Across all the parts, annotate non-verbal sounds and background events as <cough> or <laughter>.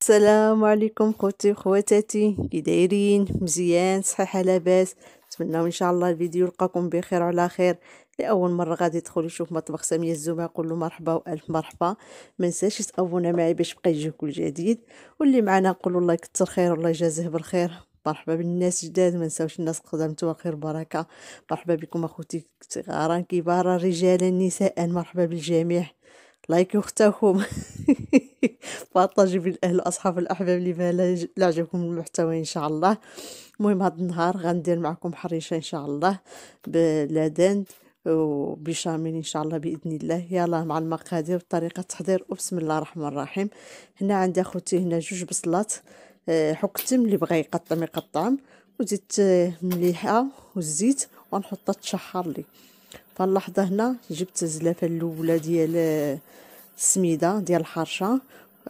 السلام عليكم خوتي وخواتاتي كي دايرين مزيان صحيحه لاباس نتمنى ان شاء الله الفيديو يلقاكم بخير وعلى خير لاول مره غادي يدخل تشوفوا مطبخ ساميه الزومه قولوا مرحبا والف مرحبا ما نساش تابونا معي باش يبقى يجي كل جديد واللي معنا قولوا الله يكثر خير والله يجازيه بالخير مرحبا بالناس جداد ما نساوش الناس نتوما خير بركه مرحبا بكم اخوتي صغارا كبارا رجالا نساء مرحبا بالجميع لايك بارطاجي <laughs> بين بالاهل واصحاب الاحباب اللي بها لعجبكم المحتوى ان شاء الله المهم هذا النهار غندير معكم حريشه ان شاء الله بلادان وبشامين ان شاء الله باذن الله يلا مع المقادير وطريقه التحضير وبسم الله الرحمن الرحيم هنا عندي اخوتي هنا جوج بصلات آه، حكتم اللي بغى يقطم يقطعم وزيت مليحه والزيت ونحطها تشحر لي فاللحظه هنا جبت الزلافه الاولى ديال السميده ديال الحرشه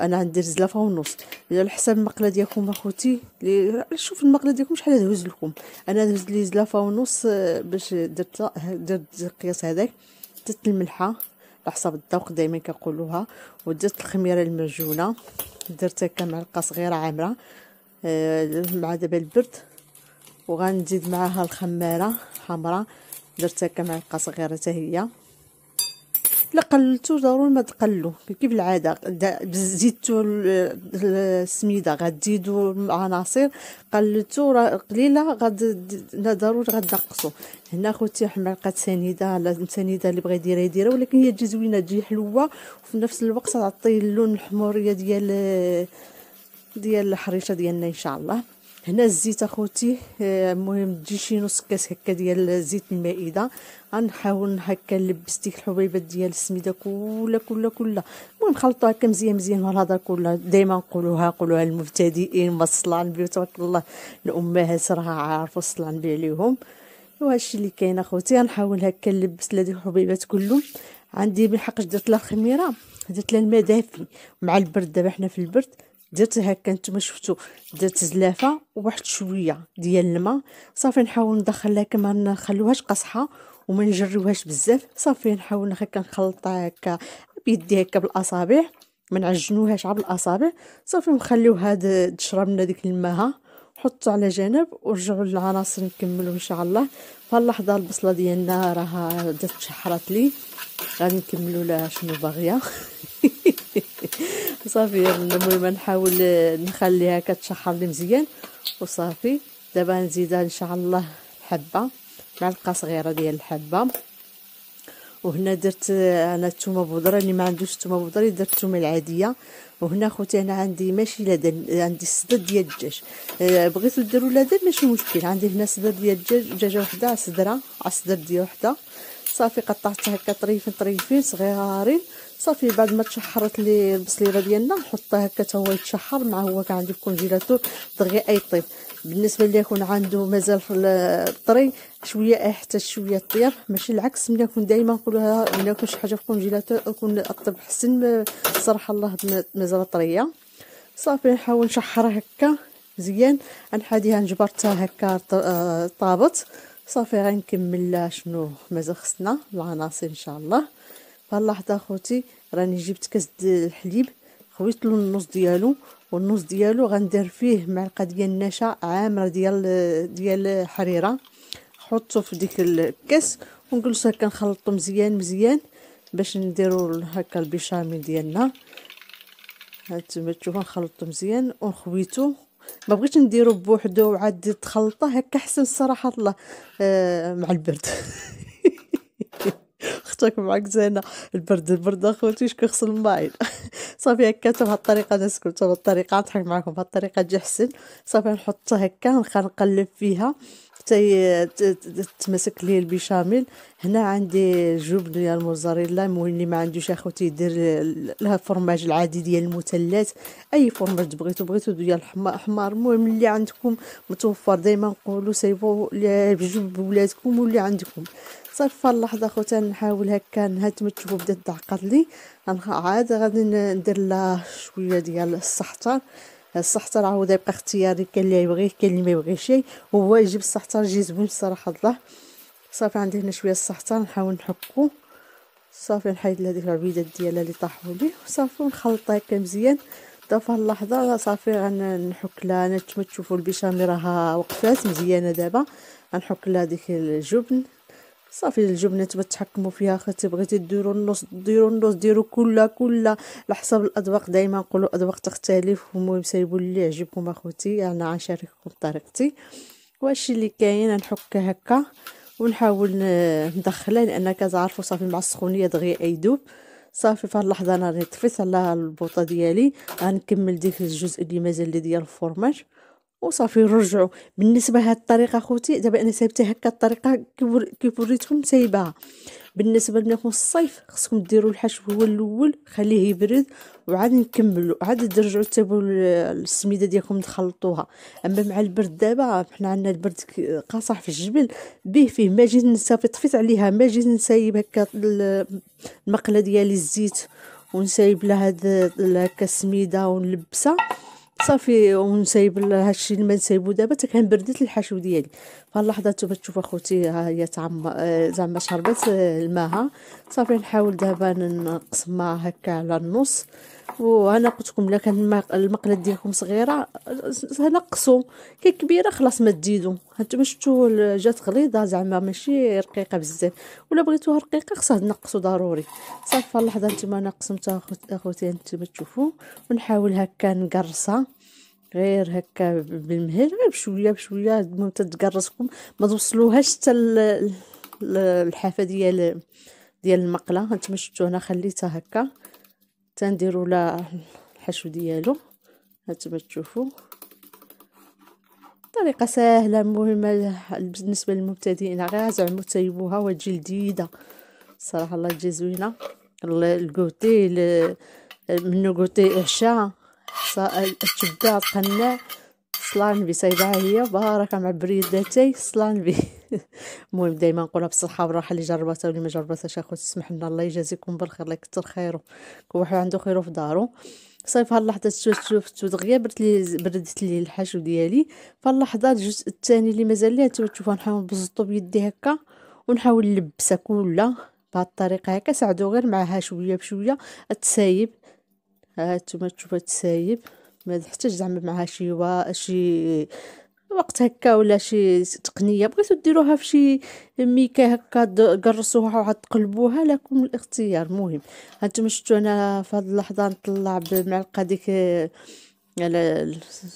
انا غندير زلافه ونص على حساب المقله ديالكم اخوتي لي... شوف المقله ديالكم شحال دهز لكم انا دهز لي زلافه ونص آه، باش درت آه، درت القياس هذاك درت الملحه على حساب الذوق دائما كنقولوها ودرت الخميره المعجونه هكا معلقه صغيره عامره آه، مع دابا البرد وغنزيد معاها الخماره حمراء درت هكا معلقه صغيره حتى هي الا قللتو ضروري ما تقلو كيف العاده زيدتو السميده غتزيدو العناصر قللتو راه قليله غد لا ضروري غتنقصو هنا خوتي معلقه سنيده لا سنيده اللي بغا يديرها يديرها ولكن هي تجي زوينه تجي حلوه وفي نفس الوقت غتعطي اللون الحموريه ديال ديال الحريشه ديالنا ان شاء الله هنا الزيت اخوتي المهم آه، تجي شي نص كاس هكا ديال زيت المائده غنحاول هكا نلبس ديك الحبيبات ديال السميده كلها كلها كلها المهم خلطوها هكا مزيان مزيان الهضره كلها دائما نقولوها نقولوها للمبتدئين ما الصلان بي تبارك الله الامهات راه عارفه الصلان النبي عليهم وهادشي اللي كاين اخوتي غنحاول هكا نلبس لهاد الحبيبات كلهم عندي بالحق درت لها الخميره درت لها المدافي دافي مع البرد دابا حنا في البرد درت هكا نتوما شفتوا درت زلافه وواحد شويه ديال الماء صافي نحاول ندخلها كما نخلوهاش قصحه وما نجريوهاش بزاف صافي نحاول هكا نخلطها هكا بيدي هكا بالاصابع ما نعجنوهاش عبر بالاصابع صافي نخليوها تشرب لنا ديك الماها حطوا على جنب ورجعوا للعناصر نكملوا ان شاء الله فاللحظه البصله ديالنا راها درت شحرات لي غادي نكملوا لها شنو باغيه <laughs> صافي المهم نحاول نخليها كتشحر لي مزيان وصافي دابا نزيدها ان شاء الله حبه معلقه صغيره ديال الحبه وهنا درت انا الثومه بودره اللي ما عندوش الثومه بودره درت الثومه العاديه وهنا خوتي انا عندي ماشي لدن عندي الصدر ديال الدجاج آه، بغيتو ديروا لدن ماشي مشكل عندي هنا صدر ديال الدجاج دجاجه وحده صدره على صدر ديال وحده صافي قطعتها هكا طريفين طريفين صغيرين صافي بعد ما تشحرت لي البصليره ديالنا نحطها هكا حتى هو يتشحر مع هو كان عندي في الكونجيلاتور دغيا طيب بالنسبه اللي يكون عنده مازال في الطري شويه حتى شويه طياب ماشي العكس ملي نكون دائما نقولها ملي نكون شي حاجه في الكونجيلاتور يكون الطب حسن صراحه الله مازال طريه صافي نحاول نشحرها هكا مزيان نحاديها جبرتها هكا آه، طابت صافي غنكمل آه، شنو مازال خصنا العناصر ان شاء الله فاللحظه اخوتي راني جبت كاس الحليب خويت له النص ديالو والنص ديالو غندير فيه معلقه ديال النشا عامره ديال ديال حريره حطو في ديك الكاس ونجلس هكا نخلطو مزيان مزيان باش نديرو هكا البيشاميل ديالنا هانتوما تشوفو نخلطو مزيان ونخويتو ما بغيتش نديرو بوحدو وعاد تخلطه هكا احسن الصراحه الله آه مع البرد <laughs> اختك معك زينه البرد البرد اخوتي كيغسل الماعين <laughs> صافي هكا بهالطريقه بهذه الطريقه نضحك معكم الطريقه تجي حسن صافي نحطها هكا نبقى نقلب فيها حتى تمسك لي البيشاميل هنا عندي جبن ديال الموزاريلا اللي ما عندوش اخوتي يدير لها فرماج العادي ديال المثلث اي فرماج بغيتو بغيتو ديال الحمار المهم اللي عندكم متوفر دائما نقولوا سيبوا بجب ولادكم واللي عندكم صرفه اللحظه خوتا نحاول هكا تشوفوا بدات تعقد لي عاد غادي ندير لها شويه ديال السحتر السحتر عاود يبقى اختياري كاين اللي يبغيه كاين اللي ما يبغيش هو يجيب السحتر جي زوين الصراحه الله صافي عندي هنا شويه السحتر نحاول نحكو صافي نحيد هذيك العبيدات ديالها اللي طاحوا لي وصافي ونخلطها هكا مزيان دابا اللحظه صافي غنحك لها انا كما تشوفوا البيشاميل راها وقفات مزيانه دابا غنحك لها ديك الجبن صافي الجبنه تبغى تحكموا فيها اختي بغيتي ديروا النص ديروا النص ديروا كلها كلها على حسب الاذواق دائما نقولوا اذواق تختلف المهم سيبوا اللي يعجبكم اخوتي انا يعني غنشارككم طريقتي وهادشي اللي كاين نحك هكا ونحاول ندخله لان كتعرفوا صافي مع السخونيه دغيا يذوب صافي فهاد اللحظه انا غنطفي طفيت على البوطه ديالي غنكمل ديك الجزء اللي مازال ديال الفورماج وصافي رجعوا بالنسبه لهاد الطريقه خوتي دابا انا سايبتها هكا الطريقه كيف وريتكم سايباها بالنسبه لكم الصيف خصكم ديروا الحشو هو الاول خليه يبرد وعاد نكملوا عاد ترجعوا تسيبوا السميده ديالكم تخلطوها اما مع البرد دابا حنا عندنا البرد قاصح في الجبل به فيه ما جيت نصافي طفيت عليها ما جيت نسايب هكا المقله ديالي الزيت ونسايب لها هاد هكا السميده ونلبسها صافي ونسايب هادشي اللي ما نسيبو دابا حتى بردت الحشو ديالي فاللحظه تبا تشوفوا اخوتي ها هي تعم آه، زعما شربت آه، الماها صافي نحاول دابا نقسمها هكا على النص وانا قلت لكم الا كان المقله ديالكم صغيره نقصوا كي كبيره خلاص ما تزيدوا هانتوما شفتو جات غليظه زعما ماشي رقيقه بزاف ولا بغيتوها رقيقه خصها تنقصو ضروري صافي اللحظه نتوما انا قسمتها اخوتي نتوما تشوفو ونحاول هكا نقرصها غير هكا بالمهل غير بشويه بشويه المهم تتقرصكم ما توصلوهاش حتى الحافه ديال ديال المقله هانتوما شفتو هنا خليتها هكا تنديروا لها الحشو ديالو هانتوما تشوفو طريقه سهله مهمه بالنسبه للمبتدئين غير زعما تيبوها وتجي لذيذه صراحه الله تجي زوينه الكوتي منو كوتي عشاء تبدا القناع صلان بي صايبه هي باركه مع بريداتي صلان بي <laughs> المهم دائما نقولها بالصحه والراحه اللي جربتها واللي ما جربتهاش اخوتي سمح لنا الله يجازيكم بالخير الله يكثر خيره كل واحد عنده خيره في دارو صافي فهاد فهاللحظه شفتو دغيا بردت لي بردت لي الحشو ديالي فاللحظه الجزء الثاني اللي مازال ليه تما تشوفوها نحاول نبسطو بيدي هكا ونحاول نلبسها كلها بهاد الطريقه هكا ساعدو غير معها شويه بشويه تسايب ها نتوما تشوفها تسايب ما تحتاج زعما معها شي وا... شي وقت هكا ولا شي تقنيه بغيتو ديروها في شي ميكا هكا قرصوها تقلبوها لكم الاختيار مهم هانتوما شفتوا انا في هاد اللحظه نطلع بمعلقه ديك على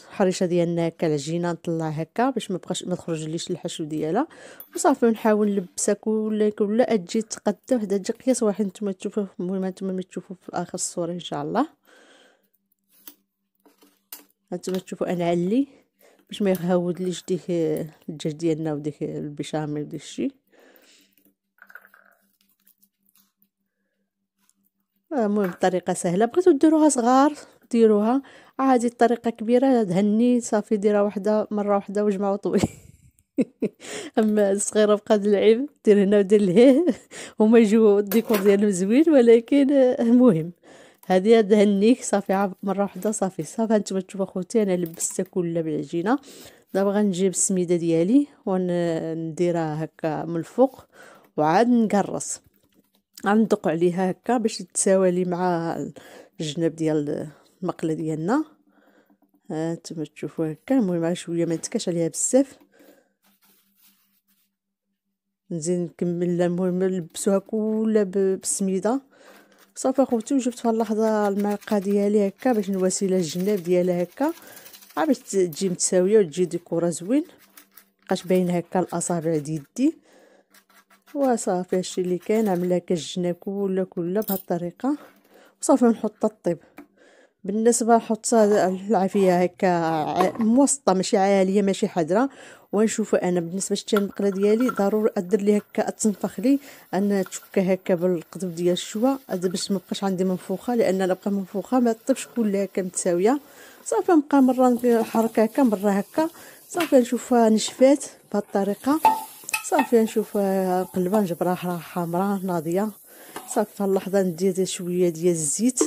الحريشه ديالنا هكا العجينه نطلع هكا باش ما بقاش ما تخرج ليش الحشو ديالها وصافي نحاول نلبسها كل كل تجي تقدا وحده تجي قياس واحد نتوما تشوفوه المهم نتوما تشوفوا في اخر الصوره ان شاء الله هانتوما تشوفوا انا علي باش ما يغاودليش ديك الدجاج ديالنا وديك البشاميل وديك الشيء المهم الطريقه سهله بغيتو ديروها صغار ديروها عادي الطريقه كبيره دهني صافي ديرها وحده مره وحده وجمعوا طويل <laughs> اما الصغيره بقاد العيب دير هنا ودير لهيه هما يجيو الديكور ديالهم زوين ولكن المهم هذه دهنيك صافي مره واحده صافي صافي هانتوما تشوفوا اخوتي انا لبستها كلها بالعجينه دابا غنجيب السميده ديالي ونديرها هكا من الفوق وعاد نقرص غندق عليها هكا باش تتساوى لي مع الجناب ديال المقله ديالنا ها آه، انتما تشوفوا هكا المهم شويه ما نتكاش عليها بزاف نزيد نكمل المهم نلبسوها كلها بالسميده صافي اخوتي فهاد اللحظه المرقه ديالي هكا باش نواسيله الجناب ديالها هكا عا باش تجي متساويه وتجي ديكوره زوين بقات باين هكا الاصابع ديال يدي وصافي هادشي اللي كان عملها الجناب كله كله بهاد الطريقه وصافي نحط الطيب بالنسبة نحط العافية هكا موسطة ماشي عالية ماشي حادرة ونشوف انا بالنسبة شتي المقلة ديالي ضروري ادير لي هكا تنفخ لي انا تشك هكا بالقدب ديال الشوا باش ما بقاش عندي منفوخة لان لبقى منفوخة ما تطيبش كلها هكا متساوية صافي نبقى مرة نحرك هكا مرة هكا صافي نشوفها نشفات بهاد الطريقة صافي نشوف نقلبها نجبرها حمراء ناضية صافي في اللحظة ندير شوية ديال الزيت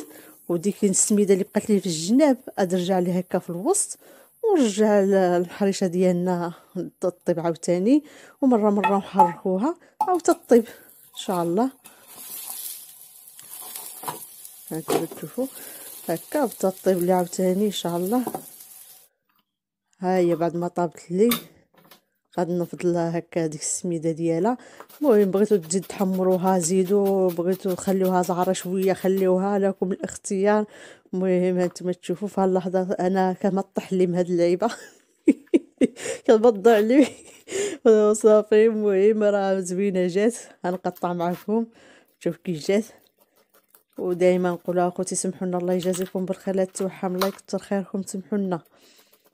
وديك السميده اللي بقات لي في الجناب ادرجع لي هكا في الوسط ونرجع الحريشه ديالنا تطيب عاوتاني ومره مره نحركوها او تطيب ان شاء الله هاك تشوفوا هكا بدا طيب لي عاوتاني ان شاء الله ها هي بعد ما طابت لي غادي نفض لها هكا ديك السميده ديالها المهم بغيتو تزيد تحمروها زيدو بغيتو خليوها زعره شويه خليوها لكم الاختيار المهم هانتوما تشوفوا في هاللحظه انا كنطح لي هاد اللعيبه <laughs> كنبضع لي وصافي <laughs> المهم راه زوينه جات غنقطع معكم شوف كي جات ودائما نقولها اخوتي سمحوا لنا الله يجازيكم بالخير لا توحم الله يكثر خيركم سمحوا لنا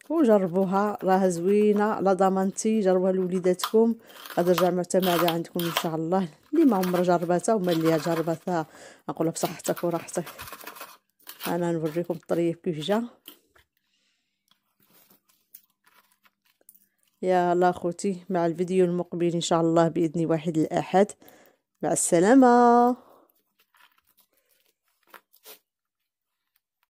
وجربوها راه زوينه لا ضمانتي جربوها لوليداتكم غترجع معتمده عندكم ان شاء الله اللي ما عمرها جربتها وما اللي جربتها نقولها بصحتك وراحتك انا نوريكم الطريف كيف جا يا الله اخوتي مع الفيديو المقبل ان شاء الله باذن واحد الاحد مع السلامه